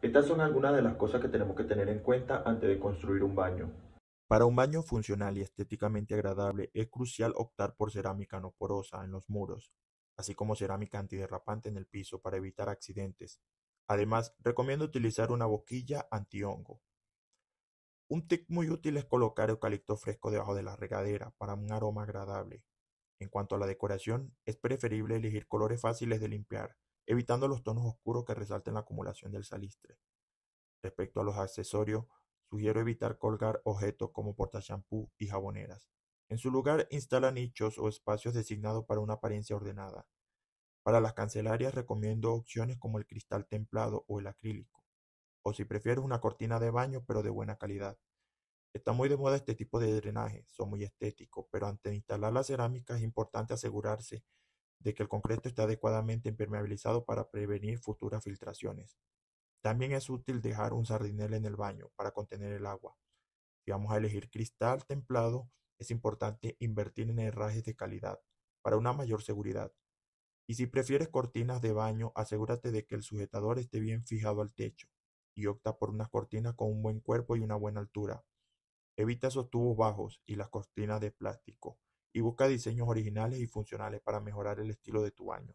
Estas son algunas de las cosas que tenemos que tener en cuenta antes de construir un baño. Para un baño funcional y estéticamente agradable es crucial optar por cerámica no porosa en los muros, así como cerámica antiderrapante en el piso para evitar accidentes. Además, recomiendo utilizar una boquilla antihongo. Un tip muy útil es colocar eucalipto fresco debajo de la regadera para un aroma agradable. En cuanto a la decoración, es preferible elegir colores fáciles de limpiar, evitando los tonos oscuros que resalten la acumulación del salistre. Respecto a los accesorios, sugiero evitar colgar objetos como champú y jaboneras. En su lugar, instala nichos o espacios designados para una apariencia ordenada. Para las cancelarias recomiendo opciones como el cristal templado o el acrílico, o si prefieres una cortina de baño pero de buena calidad. Está muy de moda este tipo de drenaje, son muy estéticos, pero antes de instalar la cerámica es importante asegurarse de que el concreto esté adecuadamente impermeabilizado para prevenir futuras filtraciones. También es útil dejar un sardinel en el baño para contener el agua. Si vamos a elegir cristal templado, es importante invertir en herrajes de calidad para una mayor seguridad. Y si prefieres cortinas de baño, asegúrate de que el sujetador esté bien fijado al techo y opta por unas cortinas con un buen cuerpo y una buena altura. Evita esos tubos bajos y las cortinas de plástico y busca diseños originales y funcionales para mejorar el estilo de tu baño.